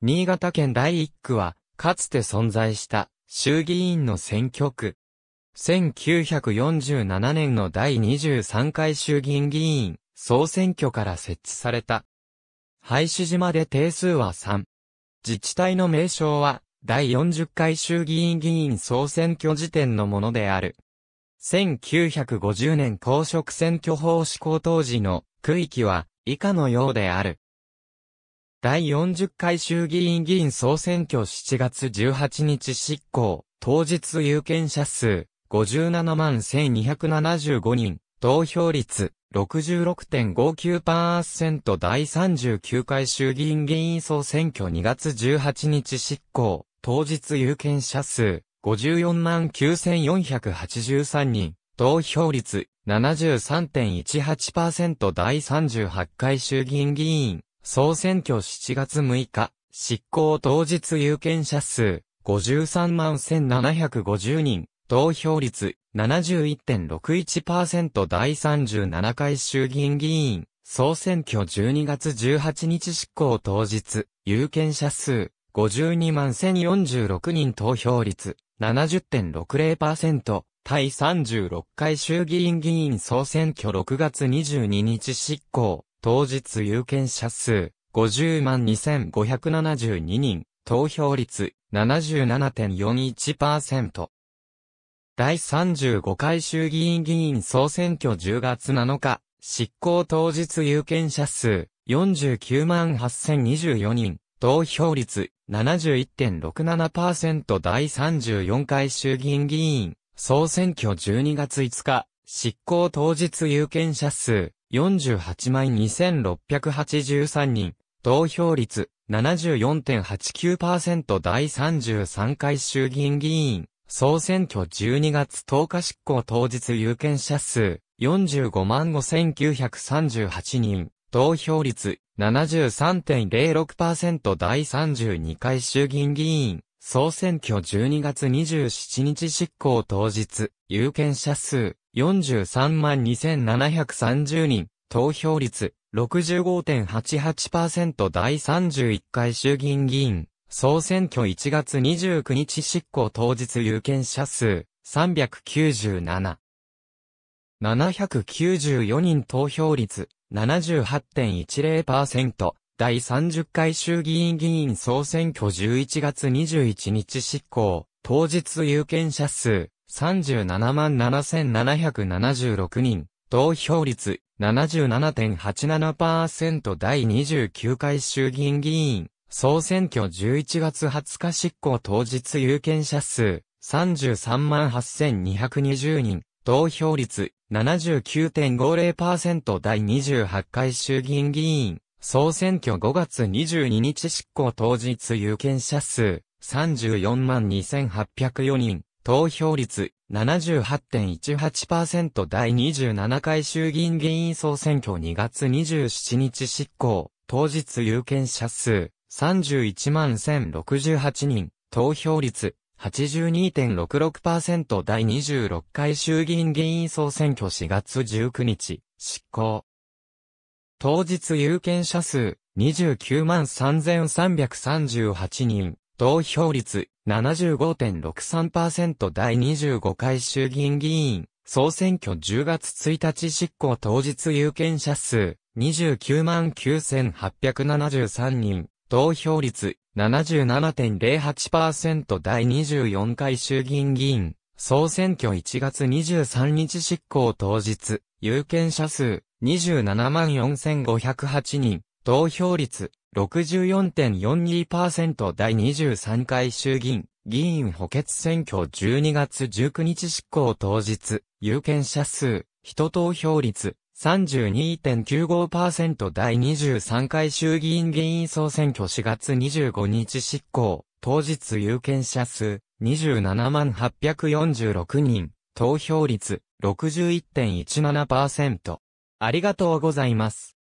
新潟県第1区は、かつて存在した衆議院の選挙区。1947年の第23回衆議院議員総選挙から設置された。廃止島で定数は3。自治体の名称は、第40回衆議院議員総選挙時点のものである。1950年公職選挙法施行当時の区域は以下のようである。第40回衆議院議員総選挙7月18日執行、当日有権者数57万1275人、投票率66.59%第39回衆議院議員総選挙2月18日執行、当日有権者数54万9483人、投票率73.18%第38回衆議院議員総選挙7月6日、執行当日有権者数、53万1750人、投票率71.61%第37回衆議院議員、総選挙12月18日執行当日、有権者数、52万1046人投票率、70.60%、第36回衆議院議員総選挙6月22日執行、当日有権者数50万2572人、投票率77.41%。第35回衆議院議員総選挙10月7日、執行当日有権者数49万8024人、投票率71.67%第34回衆議院議員総選挙12月5日、執行当日有権者数48万2683人、投票率74.89%第33回衆議院議員、総選挙12月10日執行当日有権者数45万5938人、投票率73.06%第32回衆議院議員、総選挙12月27日執行当日、有権者数43万2730人、投票率65.88%第31回衆議院議員、総選挙1月29日執行当日有権者数397。794人投票率78.10%第30回衆議院議員総選挙11月21日執行当日有権者数37 7776人、投票率77.87%第29回衆議院議員、総選挙11月20日執行当日有権者数33 8220人、投票率79.50%第28回衆議院議員、総選挙5月22日執行当日有権者数34 2804人、投票率78.18%第27回衆議院議員総選挙2月27日執行、当日有権者数31万1068人、投票率82.66%第26回衆議院議員総選挙4月19日、執行。当日有権者数29万3338人、投票率75.63%第25回衆議院議員、総選挙10月1日執行当日有権者数、29万9873人、投票率77.08%第24回衆議院議員、総選挙1月23日執行当日、有権者数27万4508人、投票率64.42%第23回衆議院、議員補欠選挙12月19日執行当日、有権者数、人投票率、32.95%第23回衆議院議員総選挙4月25日執行、当日有権者数、27万846人、投票率、61.17%。ありがとうございます。